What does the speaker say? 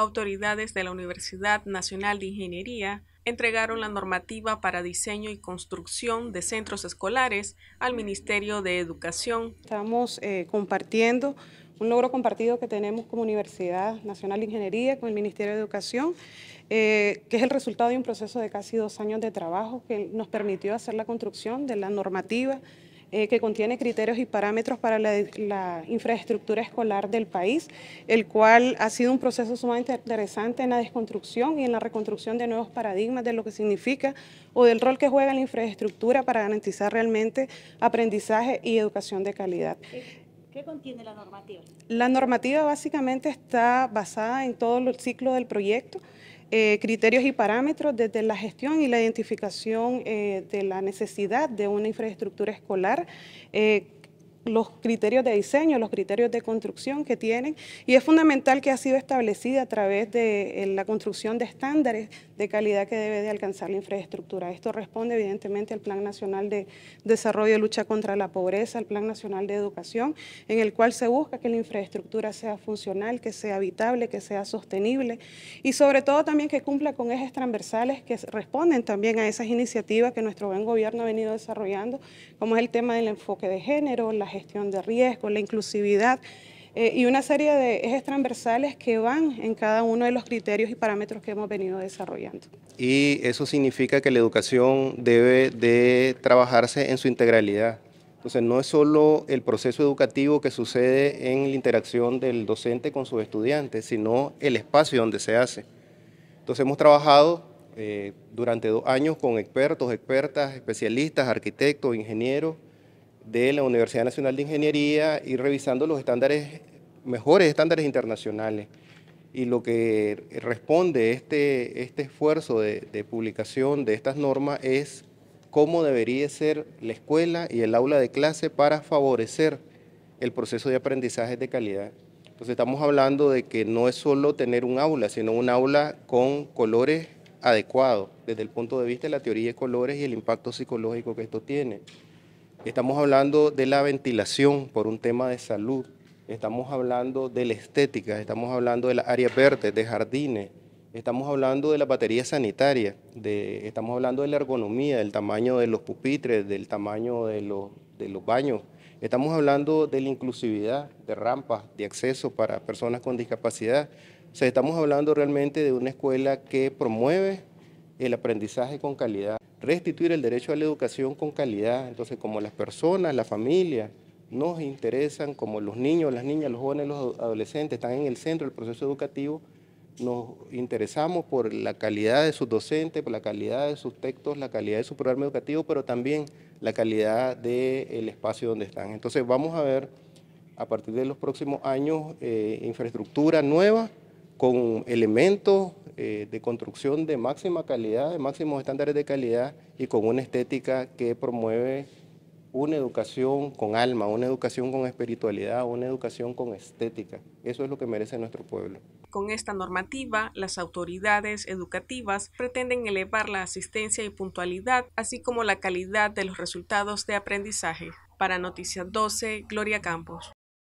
autoridades de la Universidad Nacional de Ingeniería entregaron la normativa para diseño y construcción de centros escolares al Ministerio de Educación. Estamos eh, compartiendo un logro compartido que tenemos como Universidad Nacional de Ingeniería, con el Ministerio de Educación, eh, que es el resultado de un proceso de casi dos años de trabajo que nos permitió hacer la construcción de la normativa eh, que contiene criterios y parámetros para la, la, infraestructura escolar del país, el cual ha sido un proceso sumamente interesante en la desconstrucción y en la reconstrucción de nuevos paradigmas de lo que significa o del rol que juega la infraestructura para garantizar realmente aprendizaje y educación de calidad. ¿Qué contiene la normativa? La normativa básicamente está basada en todo el ciclo del proyecto. Eh, criterios y parámetros desde la gestión y la identificación eh, de la necesidad de una infraestructura escolar eh, los criterios de diseño, los criterios de construcción que tienen y es fundamental que ha sido establecida a través de eh, la construcción de estándares de calidad que debe de alcanzar la infraestructura. Esto responde evidentemente al Plan Nacional de Desarrollo y Lucha contra la Pobreza, al Plan Nacional de Educación, en el cual se busca que la infraestructura sea funcional, que sea habitable, que sea sostenible y sobre todo también que cumpla con ejes transversales que responden también a esas iniciativas que nuestro buen gobierno ha venido desarrollando, como es el tema del enfoque de género, las gestión de riesgo, la inclusividad eh, y una serie de ejes transversales que van en cada uno de los criterios y parámetros que hemos venido desarrollando. Y eso significa que la educación debe de trabajarse en su integralidad. Entonces no es solo el proceso educativo que sucede en la interacción del docente con sus estudiantes, sino el espacio donde se hace. Entonces hemos trabajado eh, durante dos años con expertos, expertas, especialistas, arquitectos, ingenieros, de la Universidad Nacional de Ingeniería y revisando los estándares, mejores estándares internacionales. Y lo que responde este, este esfuerzo de, de publicación de estas normas es cómo debería ser la escuela y el aula de clase para favorecer el proceso de aprendizaje de calidad. Entonces estamos hablando de que no es solo tener un aula, sino un aula con colores adecuados desde el punto de vista de la teoría de colores y el impacto psicológico que esto tiene. Estamos hablando de la ventilación por un tema de salud, estamos hablando de la estética, estamos hablando de las áreas verdes, de jardines, estamos hablando de la batería sanitaria, de, estamos hablando de la ergonomía, del tamaño de los pupitres, del tamaño de los, de los baños, estamos hablando de la inclusividad, de rampas, de acceso para personas con discapacidad. O sea, estamos hablando realmente de una escuela que promueve el aprendizaje con calidad, restituir el derecho a la educación con calidad. Entonces, como las personas, las familias nos interesan, como los niños, las niñas, los jóvenes, los adolescentes están en el centro del proceso educativo, nos interesamos por la calidad de sus docentes, por la calidad de sus textos, la calidad de su programa educativo, pero también la calidad del espacio donde están. Entonces vamos a ver a partir de los próximos años eh, infraestructura nueva con elementos eh, de construcción de máxima calidad, de máximos estándares de calidad y con una estética que promueve una educación con alma, una educación con espiritualidad, una educación con estética. Eso es lo que merece nuestro pueblo. Con esta normativa, las autoridades educativas pretenden elevar la asistencia y puntualidad, así como la calidad de los resultados de aprendizaje. Para Noticias 12, Gloria Campos.